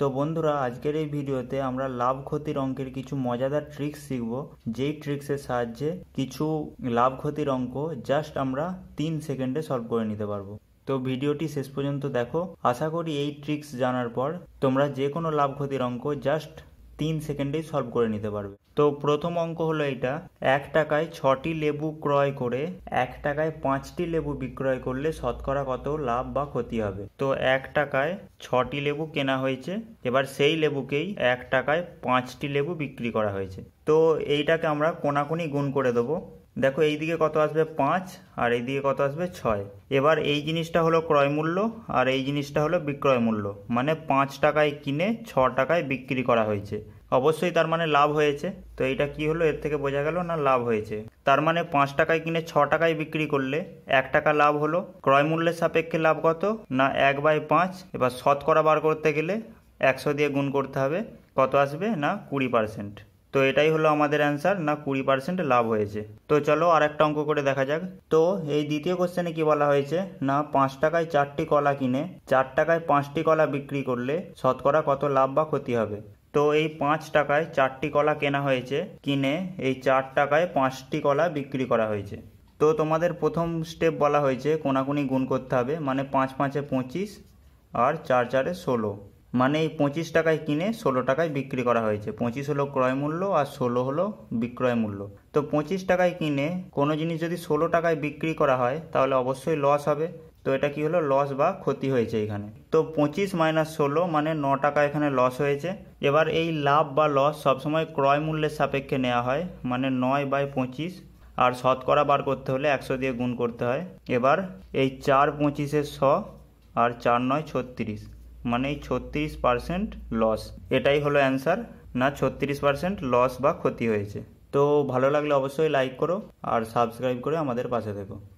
তো বন্ধুরা আজকের এই ভিডিওতে আমরা লাভ ক্ষতির অঙ্কের কিছু মজাদার ট্রিক্স শিখব যেই ট্রিক্সের সাহায্যে কিছু লাভ ক্ষতির অঙ্ক জাস্ট আমরা তিন সেকেন্ডে সলভ করে নিতে পারবো তো ভিডিওটি শেষ পর্যন্ত দেখো আশা করি এই ট্রিক্স জানার পর তোমরা যে কোনো লাভ ক্ষতির অঙ্ক জাস্ট তিন সেকেন্ডেই সলভ করে নিতে পারবে তো প্রথম অঙ্ক হলো এটা এক টাকায় ছটি লেবু ক্রয় করে এক টাকায় পাঁচটি লেবু বিক্রয় করলে শতকরা কত লাভ বা ক্ষতি হবে তো এক টাকায় ছটি লেবু কেনা হয়েছে এবার সেই লেবুকেই এক টাকায় পাঁচটি লেবু বিক্রি করা হয়েছে তো এইটাকে আমরা কোনাকুনি গুণ করে দেবো দেখো এই দিকে কত আসবে পাঁচ আর এই দিকে কত আসবে ছয় এবার এই জিনিসটা হলো ক্রয় মূল্য আর এই জিনিসটা হলো বিক্রয় মূল্য মানে পাঁচ টাকায় কিনে ছ টাকায় বিক্রি করা হয়েছে অবশ্যই তার মানে লাভ হয়েছে তো এইটা কি হলো এর থেকে বোঝা গেল না লাভ হয়েছে তার মানে পাঁচ টাকায় কিনে ছ টাকায় বিক্রি করলে এক টাকা লাভ হলো ক্রয় মূল্যের সাপেক্ষে লাভ কত না এক বাই পাঁচ এবার শতকরা বার করতে গেলে একশো দিয়ে গুণ করতে হবে কত আসবে না কুড়ি পার্সেন্ট তো এটাই হলো আমাদের অ্যান্সার না কুড়ি পার্সেন্ট লাভ হয়েছে তো চলো আর একটা অঙ্ক করে দেখা যাক তো এই দ্বিতীয় কোশ্চেনে কি বলা হয়েছে না পাঁচ টাকায় চারটি কলা কিনে চার টাকায় পাঁচটি কলা বিক্রি করলে শতকরা কত লাভ বা ক্ষতি হবে তো এই পাঁচ টাকায় চারটি কলা কেনা হয়েছে কিনে এই চার টাকায় পাঁচটি কলা বিক্রি করা হয়েছে তো তোমাদের প্রথম স্টেপ বলা হয়েছে কোনাকুনি গুণ করতে হবে মানে পাঁচ পাঁচে পঁচিশ আর চার চারে ষোলো মানে এই পঁচিশ টাকায় কিনে ষোলো টাকায় বিক্রি করা হয়েছে পঁচিশ হলো ক্রয় মূল্য আর ষোলো হলো বিক্রয় মূল্য তো পঁচিশ টাকায় কিনে কোনো জিনিস যদি ষোলো টাকায় বিক্রি করা হয় তাহলে অবশ্যই লস হবে তো এটা কি হলো লস বা ক্ষতি হয়েছে এখানে তো পঁচিশ মাইনাস ষোলো মানে ন টাকা এখানে লস হয়েছে এবার এই লাভ বা লস সবসময় ক্রয় মূল্যের সাপেক্ষে নেওয়া হয় মানে নয় বাই পঁচিশ আর শতকরা বার করতে হলে একশো দিয়ে গুণ করতে হয় এবার এই চার পঁচিশের শ আর চার নয় ছত্রিশ মানে এই ছত্রিশ পার্সেন্ট লস এটাই হলো অ্যান্সার না ছত্রিশ পার্সেন্ট লস বা ক্ষতি হয়েছে তো ভালো লাগলে অবশ্যই লাইক করো আর সাবস্ক্রাইব করে আমাদের পাশে থেকো